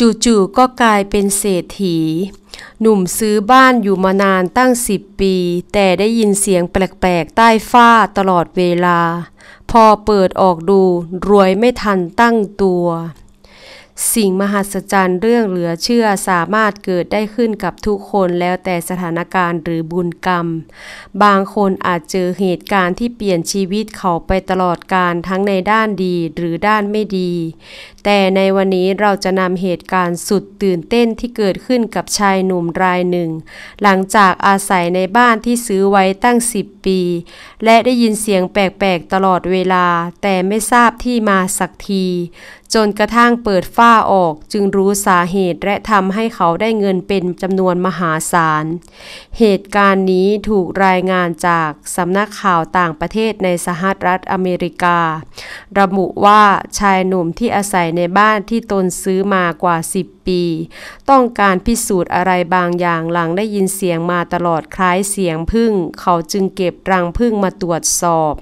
จู่ๆ ก็กลายเป็นเศรษฐี หนุ่มซื้อบ้านอยู่มานานตั้งสิบปี แต่ได้ยินเสียงแปลกๆ ใต้ฝ้าตลอดเวลา พอเปิดออกดู รวยไม่ทันตั้งตัวสิ่งมหัศจรรย์เรื่องเหลือเชื่อสามารถเกิดได้ขึ้นกับทุกคนแล้วแต่สถานการณ์ หรือบุญกรรม บางคนอาจเจอเหตุการณ์ที่เปลี่ยนชีวิตเขาไปตลอดการทั้งในด้านดีหรือด้านไม่ดี แต่ในวันนี้เราจะนำเหตุการณ์สุดตื่นเต้นที่เกิดขึ้นกับชายหนุ่มรายหนึ่ง หลังจากอาศัยในบ้านที่ซื้อไว้ตั้ง 10 ปี และได้ยินเสียงแปลกๆตลอดเวลา แต่ไม่ทราบที่มาสักที จนกระทั่งเปิดฝ้า้าออกจึงรู้สาเหตุและทำให้เขาได้เงินเป็นจำนวนมหาศาล เหตุการณ์นี้ถูกรายงานจากสำนักข่าวต่างประเทศในสหรัฐอเมริกา ระบุว่าชายหนุ่มที่อาศัยในบ้านที่ตนซื้อมากว่า 10 ปี ต้องการพิสูจน์อะไรบางอย่างหลังได้ยินเสียงมาตลอดคล้ายเสียงพึ่งเขาจึงเก็บรังพึ่งมาตรวจสอบ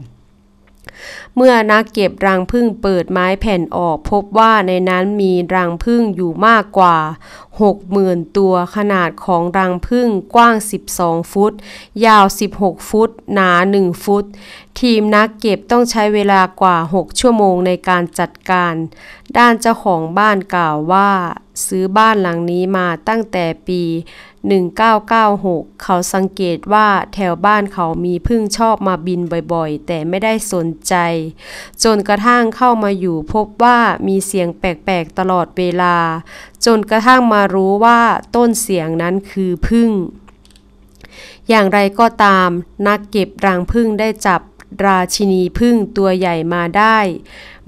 เมื่อนักเก็บรังพึ่งเปิดไม้แผ่นออกพบว่าในนั้นมีรังพึ่งอยู่มากกว่า60,000ตัว ขนาดของรังผึ้งกว้าง12ฟุต ยาว 16 ฟุต หนา1ฟุต ทีมนักเก็บต้องใช้เวลากว่า 6 ชั่วโมงในการจัดการ ด้านเจ้าของบ้านกล่าวว่า ซื้อบ้านหลังนี้มาตั้งแต่ปี 1996 เขาสังเกตว่าแถวบ้านเขามีพึ่งชอบมาบินบ่อยๆ แต่ไม่ได้สนใจ จนกระทั่งเข้ามาอยู่พบว่ามีเสียงแปลกๆ ตลอดเวลา จนกระทั่งมาารู้ว่าต้นเสียงนั้นคือพึ่ง อย่างไรก็ตามนักเก็บรังพึ่งได้จับราชินีพึ่งตัวใหญ่มาได้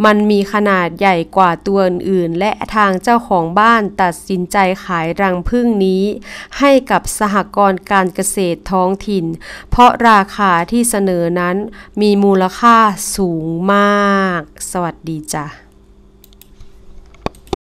มันมีขนาดใหญ่กว่าตัวอื่นๆและทางเจ้าของบ้านตัดสินใจขายรังพึ่งนี้ ให้กับสหกรณ์การเกษตรท้องถิ่น เพราะราคาที่เสนอนั้นมีมูลค่าสูงมาก สวัสดีจ้ะ